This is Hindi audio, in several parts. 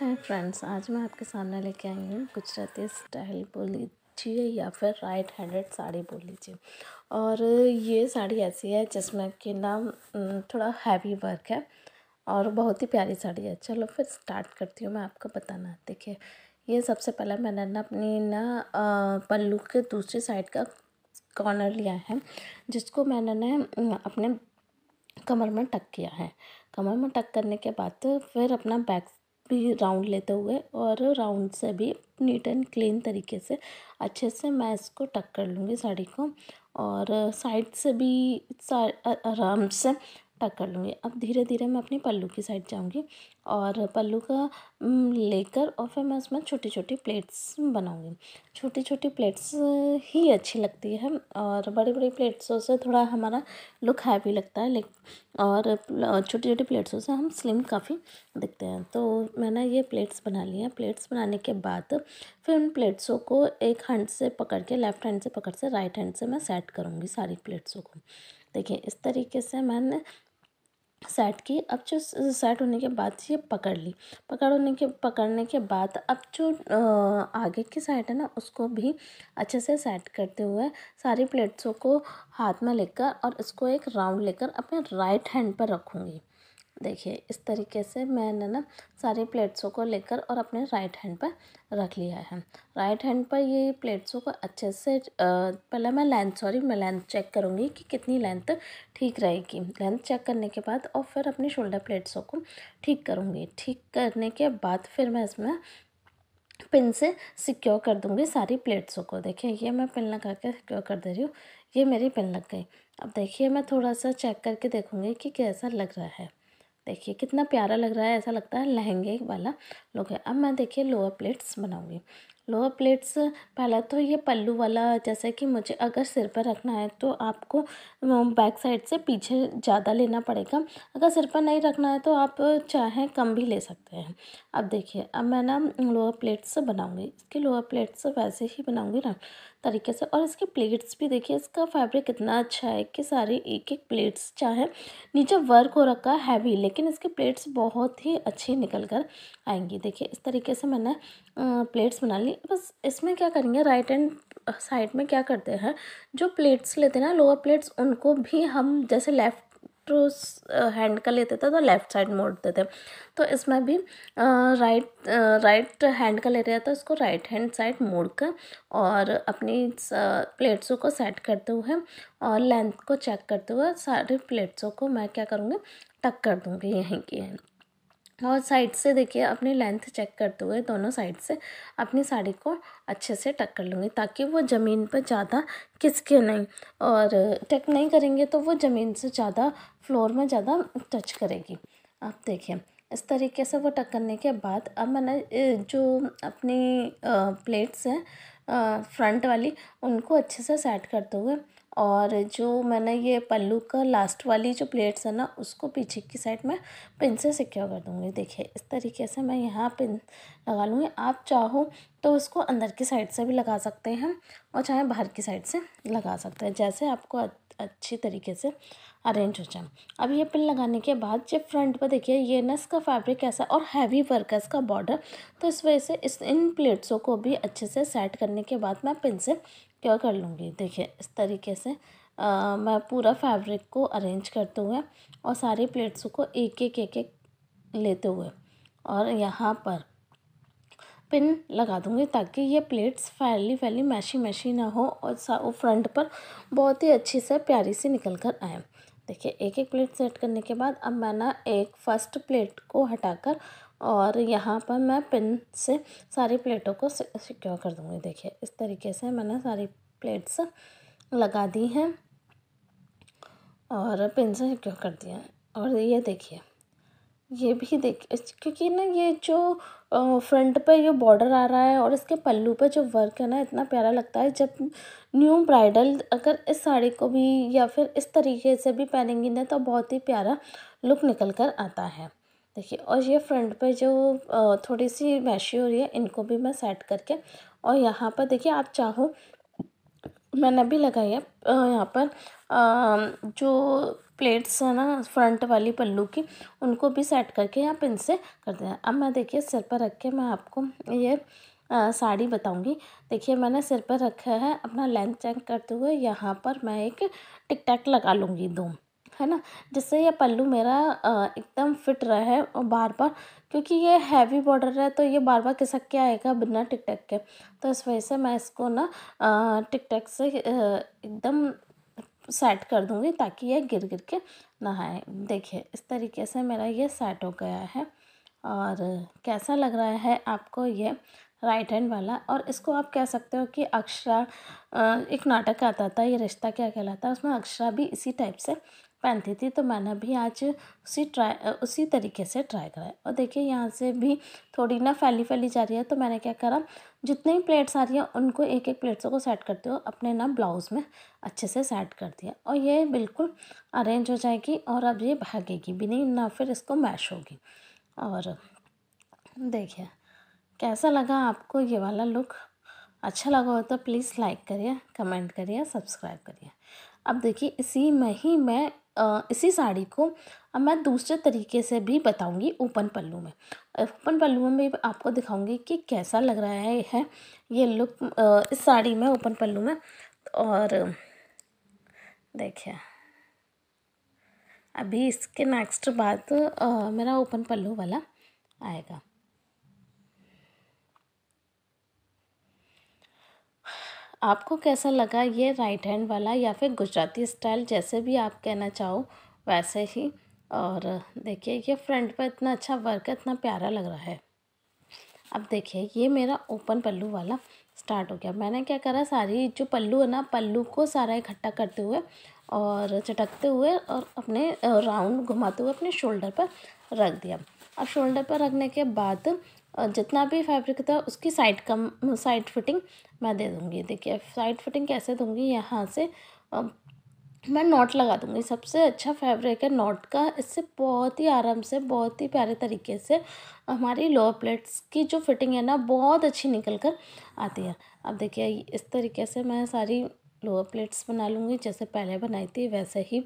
है फ्रेंड्स आज मैं आपके सामने लेके आई हूँ गुजराती स्टाइल बोल लीजिए या फिर राइट हैंडेड साड़ी बोल लीजिए और ये साड़ी ऐसी है जिसमें कि नाम थोड़ा हैवी वर्क है और बहुत ही प्यारी साड़ी है चलो फिर स्टार्ट करती हूँ मैं आपको बताना देखिए ये सबसे पहले मैंने ना अपनी ना पल्लू के दूसरी साइड का कॉर्नर लिया है जिसको मैंने ना अपने कमर में टक किया है कमर में टक करने के बाद फिर अपना बैक भी राउंड लेते हुए और राउंड से भी नीट एंड क्लीन तरीके से अच्छे से मैं इसको टक कर लूँगी साड़ी को और साइड से भी आराम से टक कर लूँगी अब धीरे धीरे मैं अपनी पल्लू की साइड जाऊँगी और पल्लू का लेकर और फिर मैं उसमें छोटी छोटी प्लेट्स बनाऊँगी छोटी छोटी प्लेट्स ही अच्छी लगती है और बड़ी बड़ी प्लेट्सों से थोड़ा हमारा लुक हैवी लगता है लेकिन और छोटी छोटी प्लेट्सों से हम स्लिम काफ़ी दिखते हैं तो मैंने ये प्लेट्स बना ली हैं प्लेट्स बनाने के बाद फिर उन प्लेट्सों को एक हैंड से पकड़ के लेफ़्ट हैंड से पकड़ से राइट हैंड से मैं सेट करूँगी सारी प्लेट्सों को देखिए इस तरीके से मैंने सेट की अब जो सेट होने के बाद ये पकड़ ली पकड़ होने के पकड़ने के बाद अब जो आगे की साइड है ना उसको भी अच्छे से सेट करते हुए सारी प्लेट्सों को हाथ में लेकर और इसको एक राउंड लेकर अपने राइट हैंड पर रखूँगी देखिए इस तरीके से मैंने ना सारी प्लेट्सों को लेकर और अपने राइट हैंड पर रख लिया है राइट हैंड पर ये प्लेट्सों को अच्छे से पहले मैं लेंथ सॉरी मैं लेंथ चेक करूँगी कि कितनी लेंथ ठीक रहेगी लेंथ चेक करने के बाद और फिर अपनी शोल्डर प्लेट्सों को ठीक करूँगी ठीक करने के बाद फिर मैं इसमें पिन से सिक्योर कर दूँगी सारी प्लेट्सों को देखिए ये मैं पिन लगा के सिक्योर कर दे रही हूँ ये मेरी पिन लग गई अब देखिए मैं थोड़ा सा चेक करके देखूँगी कि कैसा लग रहा है देखिए कितना प्यारा लग रहा है ऐसा लगता है लहंगे वाला लुक है अब मैं देखिए लोअर प्लेट्स बनाऊँगी लोअर प्लेट्स पहला तो ये पल्लू वाला जैसे कि मुझे अगर सिर पर रखना है तो आपको बैक साइड से पीछे ज़्यादा लेना पड़ेगा अगर सिर पर नहीं रखना है तो आप चाहें कम भी ले सकते हैं अब देखिए अब मैं ना लोअर प्लेट्स बनाऊँगी इसके लोअर प्लेट्स वैसे ही बनाऊँगी ना तरीके से और इसकी प्लेट्स भी देखिए इसका फैब्रिक कितना अच्छा है कि सारी एक एक प्लेट्स चाहे नीचे वर्क हो रखा है हैवी लेकिन इसकी प्लेट्स बहुत ही अच्छी निकल कर आएंगी देखिए इस तरीके से मैंने प्लेट्स बना ली बस इसमें क्या करेंगे राइट एंड साइड में क्या करते हैं जो प्लेट्स लेते हैं ना लोअर प्लेट्स उनको भी हम जैसे लेफ़्ट टू हैंड का लेते थे तो लेफ़्ट साइड मोड़ते थे तो इसमें भी राइट राइट हैंड का ले रहे तो उसको राइट हैंड साइड मोड़ कर और अपनी प्लेट्सों को सेट करते हुए और लेंथ को चेक करते हुए सारे प्लेट्सों को मैं क्या करूँगी टक कर दूँगी यहीं की यहीं और साइड से देखिए अपनी लेंथ चेक करते हुए दोनों साइड से अपनी साड़ी को अच्छे से टक कर लूँगी ताकि वो ज़मीन पर ज़्यादा किसके नहीं और टक नहीं करेंगे तो वो ज़मीन से ज़्यादा फ्लोर में ज़्यादा टच करेगी आप देखिए इस तरीके से वो टक करने के बाद अब मैंने जो अपनी प्लेट्स हैं फ्रंट वाली उनको अच्छे से सेट करते हुए और जो मैंने ये पल्लू का लास्ट वाली जो प्लेट्स है ना उसको पीछे की साइड में पिन से सिक्योर कर दूँगी देखिए इस तरीके से मैं यहाँ पिन लगा लूँगी आप चाहो तो उसको अंदर की साइड से भी लगा सकते हैं और चाहे बाहर की साइड से लगा सकते हैं जैसे आपको अच्छी तरीके से अरेंज हो जाए अब ये पिन लगाने के बाद जब फ्रंट पर देखिए ये ना इसका फैब्रिक कैसा और हैवी वर्क है इसका बॉर्डर तो इस वजह से इस इन प्लेट्सों को भी अच्छे से सेट करने के बाद मैं पिन से क्या कर लूँगी देखिए इस तरीके से आ, मैं पूरा फैब्रिक को अरेंज करते हुए और सारे प्लेट्स को एक एक एक एक लेते हुए और यहाँ पर पिन लगा दूँगी ताकि ये प्लेट्स फैली फैली मैशी मैशी ना हो और फ्रंट पर बहुत ही अच्छी से प्यारी सी निकल कर आए देखिए एक एक प्लेट सेट करने के बाद अब मैं ना एक फ़र्स्ट प्लेट को हटाकर और यहाँ पर मैं पिन से सारी प्लेटों को सिक्योर कर दूँगी देखिए इस तरीके से मैंने सारी प्लेट्स लगा दी हैं और पिन से सिक्योर कर दिया है और ये देखिए ये भी देखिए क्योंकि ना ये जो फ्रंट पे ये बॉर्डर आ रहा है और इसके पल्लू पे जो वर्क है ना इतना प्यारा लगता है जब न्यू ब्राइडल अगर इस साड़ी को भी या फिर इस तरीके से भी पहनेंगी ना तो बहुत ही प्यारा लुक निकल कर आता है देखिए और ये फ्रंट पे जो थोड़ी सी मैशी हो रही है इनको भी मैं सेट करके और यहाँ पर देखिए आप चाहो मैंने अभी लगाई है यहाँ पर जो प्लेट्स है ना फ्रंट वाली पल्लू की उनको भी सेट करके यहाँ पिन से कर देना अब मैं देखिए सिर पर रख के मैं आपको ये आ, साड़ी बताऊंगी देखिए मैंने सिर पर रखा है अपना लेंथ चेक करते हुए यहाँ पर मैं एक टिक टैक लगा लूँगी दो है ना जिससे ये पल्लू मेरा एकदम फिट रहे बार बार क्योंकि ये हैवी बॉर्डर है तो ये बार बार खिसक के आएगा बिना टिक टैक के तो इस वजह से मैं इसको ना टिक टैक से एकदम सेट कर दूँगी ताकि ये गिर गिर के ना आए देखिए इस तरीके से मेरा ये सेट हो गया है और कैसा लग रहा है आपको ये राइट हैंड वाला और इसको आप कह सकते हो कि अक्षरा एक नाटक आता था ये रिश्ता क्या कहलाता है उसमें अक्षरा भी इसी टाइप से पहनती थी तो मैंने भी आज उसी ट्राई उसी तरीके से ट्राई कराया और देखिए यहाँ से भी थोड़ी ना फैली फैली जा रही है तो मैंने क्या करा जितने ही प्लेट्स आ रही हैं उनको एक एक प्लेट्सों को सेट करते हो अपने ना ब्लाउज़ में अच्छे से सेट कर दिया और ये बिल्कुल अरेंज हो जाएगी और अब ये भागेगी भी नहीं ना फिर इसको मैश होगी और देखिए कैसा लगा आपको ये वाला लुक अच्छा लगा हो तो प्लीज़ लाइक करिए कमेंट करिए सब्सक्राइब करिए अब देखिए इसी में ही मैं इसी साड़ी को अब मैं दूसरे तरीके से भी बताऊंगी ओपन पल्लू में ओपन पल्लू में भी आपको दिखाऊंगी कि कैसा लग रहा है है ये लुक इस साड़ी में ओपन पल्लू में और देखिए अभी इसके नेक्स्ट बाद मेरा ओपन पल्लू वाला आएगा आपको कैसा लगा ये राइट हैंड वाला या फिर गुजराती स्टाइल जैसे भी आप कहना चाहो वैसे ही और देखिए ये फ्रंट पर इतना अच्छा वर्क है इतना प्यारा लग रहा है अब देखिए ये मेरा ओपन पल्लू वाला स्टार्ट हो गया मैंने क्या करा सारी जो पल्लू है ना पल्लू को सारा इकट्ठा करते हुए और चटकते हुए और अपने राउंड घुमाते हुए अपने शोल्डर पर रख दिया और शोल्डर पर रखने के बाद जितना भी फैब्रिक था उसकी साइड कम साइड फिटिंग मैं दे दूँगी देखिए साइड फिटिंग कैसे दूँगी यहाँ से मैं नॉट लगा दूँगी सबसे अच्छा फैब्रिक है नॉट का इससे बहुत ही आराम से बहुत ही प्यारे तरीके से हमारी लोअर प्लेट्स की जो फिटिंग है ना बहुत अच्छी निकल कर आती है अब देखिए इस तरीके से मैं सारी लोअर प्लेट्स बना लूँगी जैसे पहले बनाई थी वैसे ही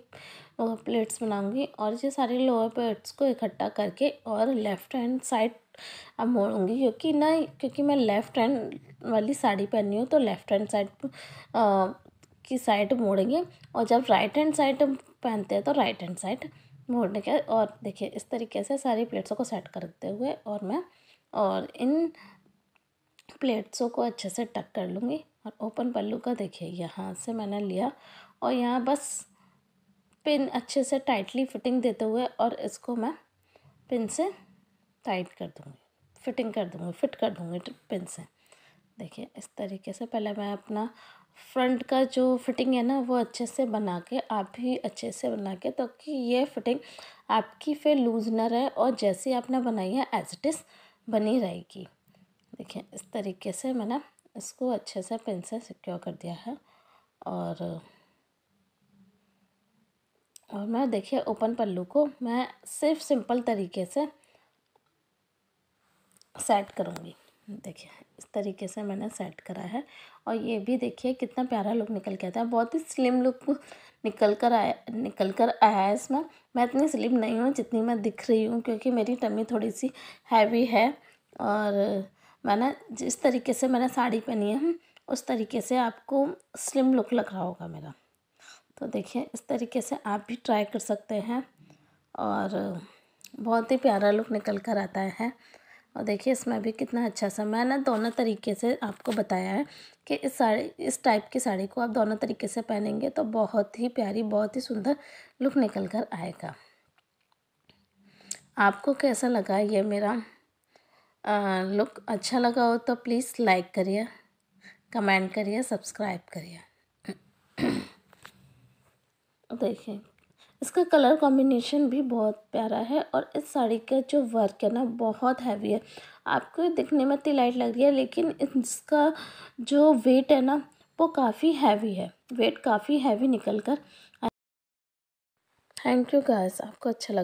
लोअर प्लेट्स बनाऊँगी और ये सारे लोअर प्लेट्स को इकट्ठा करके और लेफ़्ट हैंड साइड अब मोड़ूँगी क्योंकि ना क्योंकि मैं लेफ़्ट हैंड वाली साड़ी पहनी हूँ तो लेफ़्ट हैंड साइड की साइड मोड़ेंगे और जब राइट हैंड साइड पहनते हैं तो राइट हैंड साइड मोड़ने के और देखिए इस तरीके से सारी प्लेट्सों को सेट करते हुए और मैं और इन प्लेट्सों को अच्छे से टक कर लूँगी और ओपन पल्लू का देखिए यहाँ से मैंने लिया और यहाँ बस पिन अच्छे से टाइटली फिटिंग देते हुए और इसको मैं पिन से टाइट कर दूँगी फिटिंग कर दूँगी फिट कर दूँगी पिन से देखिए इस तरीके से पहले मैं अपना फ्रंट का जो फिटिंग है ना वो अच्छे से बना के आप भी अच्छे से बना के तो कि ये फिटिंग आपकी फिर लूज ना रहे और जैसी आपने बनाई है एज इट इज़ बनी रहेगी देखिए इस तरीके से मैंने इसको अच्छे से पिन से सिक्योर कर दिया है और और मैं देखिए ओपन पल्लू को मैं सिर्फ सिंपल तरीके से सेट करूँगी देखिए इस तरीके से मैंने सेट करा है और ये भी देखिए कितना प्यारा लुक निकल के आता है बहुत ही स्लिम लुक निकल कर आया निकल कर आया है इसमें मैं इतनी स्लिम नहीं हूँ जितनी मैं दिख रही हूँ क्योंकि मेरी टमी थोड़ी सी हैवी है और मैंने जिस तरीके से मैंने साड़ी पहनी है उस तरीके से आपको स्लिम लुक लग रहा होगा मेरा तो देखिए इस तरीके से आप भी ट्राई कर सकते हैं और बहुत ही प्यारा लुक निकल कर आता है और देखिए इसमें भी कितना अच्छा सा मैंने दोनों तरीके से आपको बताया है कि इस साड़ी इस टाइप की साड़ी को आप दोनों तरीके से पहनेंगे तो बहुत ही प्यारी बहुत ही सुंदर लुक निकल कर आएगा आपको कैसा लगा ये मेरा लुक अच्छा लगा हो तो प्लीज़ लाइक करिए कमेंट करिए सब्सक्राइब करिए देखिए इसका कलर कॉम्बिनेशन भी बहुत प्यारा है और इस साड़ी का जो वर्क है ना बहुत हैवी है आपको दिखने में इतनी लाइट लग रही है लेकिन इसका जो वेट है ना वो काफ़ी हैवी है वेट काफ़ी हैवी निकल कर थैंक यू गाइस आपको अच्छा लगा